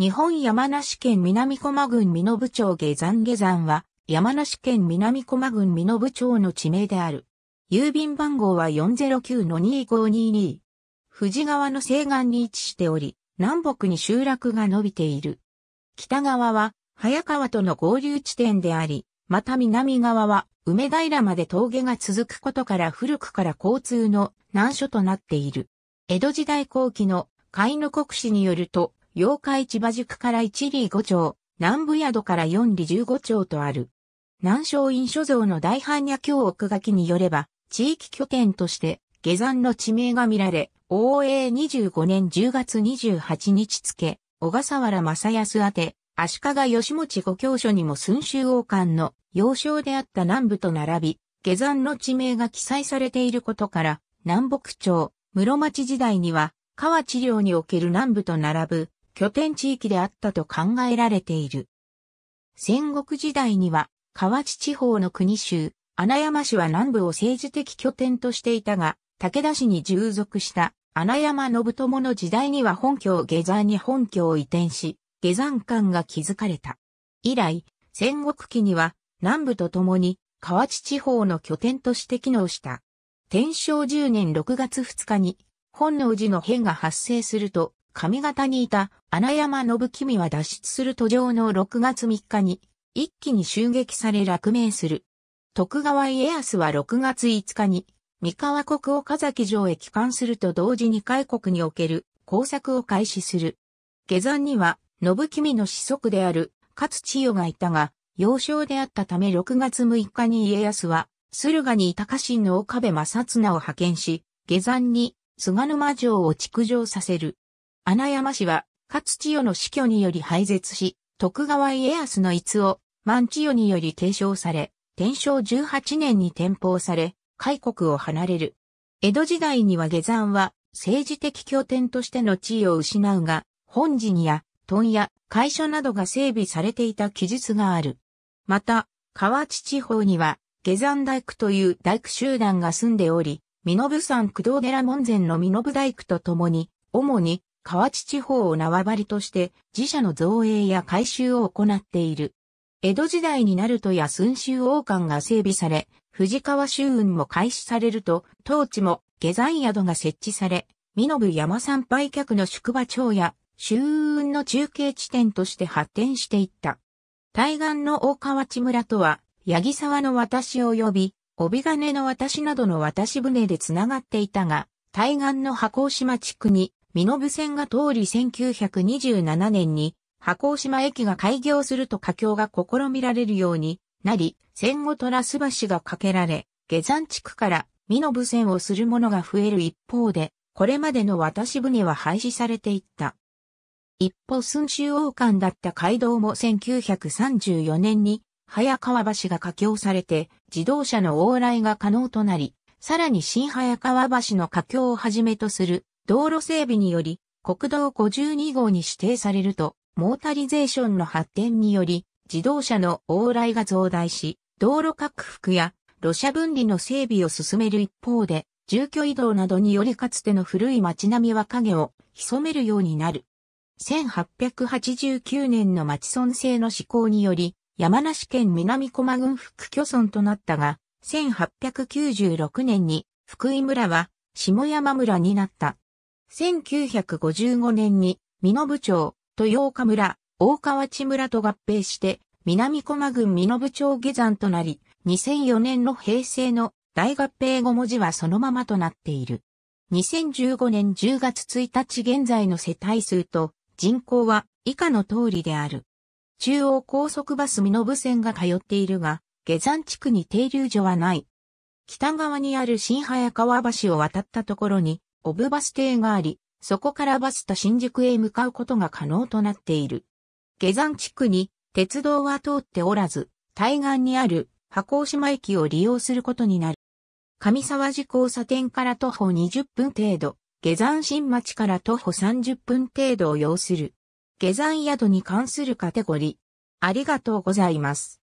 日本山梨県南駒郡美濃町下山下山は、山梨県南駒郡美濃町の地名である。郵便番号は409-2522。富士川の西岸に位置しており、南北に集落が伸びている。北側は、早川との合流地点であり、また南側は、梅平まで峠が続くことから古くから交通の難所となっている。江戸時代後期の海の国史によると、八日市場宿から一里五丁、南部宿から四里十五丁とある。南昌院所蔵の大般若経奥書きによれば、地域拠点として、下山の地名が見られ、応永25年10月28日付、小笠原正康宛て、足利義持五教書にも寸州王冠の要衝であった南部と並び、下山の地名が記載されていることから、南北朝、室町時代には、河地領における南部と並ぶ、拠点地域であったと考えられている。戦国時代には、河内地方の国州、穴山市は南部を政治的拠点としていたが、武田氏に従属した穴山信友の時代には本拠を下山に本拠を移転し、下山間が築かれた。以来、戦国期には南部と共に河内地方の拠点として機能した。天正10年6月2日に本能寺の変が発生すると、上方にいた穴山信君は脱出する途上の6月3日に、一気に襲撃され落命する。徳川家康は6月5日に、三河国岡崎城へ帰還すると同時に開国における工作を開始する。下山には、信君の子息である勝千代がいたが、幼少であったため6月6日に家康は、駿河にいた家臣の岡部正綱を派遣し、下山に菅沼城を築城させる。穴山氏は、勝千代の死去により廃絶し、徳川家康の逸を、万千代により継承され、天正18年に転封され、開国を離れる。江戸時代には下山は、政治的拠点としての地位を失うが、本陣や、問屋、会所などが整備されていた記述がある。また、河内地方には、下山大工という大工集団が住んでおり、身延山工藤寺門前の身延大工と共に、主に河内地方を縄張りとして自社の造営や改修を行っている。江戸時代になるとや寸州王冠が整備され、藤川周雲も開始されると、当地も下山宿が設置され、身延山参拝客の宿場町や周雲の中継地点として発展していった。対岸の大河内村とは、八木沢の私及び、帯金の私などの渡し船でつながっていたが、対岸の箱島地区に身延線が通り1927年に、箱島駅が開業すると架橋が試みられるようになり、戦後トラス橋が架けられ、下山地区から身延線をする者が増える一方で、これまでの渡し船は廃止されていった。一方、寸州王冠だった街道も1934年に、早川橋が架橋されて、自動車の往来が可能となり、さらに新早川橋の架橋をはじめとする道路整備により、国道52号に指定されると、モータリゼーションの発展により、自動車の往来が増大し、道路拡幅や路車分離の整備を進める一方で、住居移動などによりかつての古い街並みは影を潜めるようになる。1889年の町村制の施行により、山梨県南駒郡副居村となったが、1896年に福井村は下山村になった。1955年に、美濃部町、豊岡村、大川内村と合併して、南駒郡美濃部町下山となり、2004年の平成の大合併後文字はそのままとなっている。2015年10月1日現在の世帯数と人口は以下の通りである。中央高速バス美濃部線が通っているが、下山地区に停留所はない。北側にある新早川橋を渡ったところに、オブバス停があり、そこからバスと新宿へ向かうことが可能となっている。下山地区に鉄道は通っておらず、対岸にある箱島駅を利用することになる。上沢寺交差点から徒歩20分程度、下山新町から徒歩30分程度を要する。下山宿に関するカテゴリー。ありがとうございます。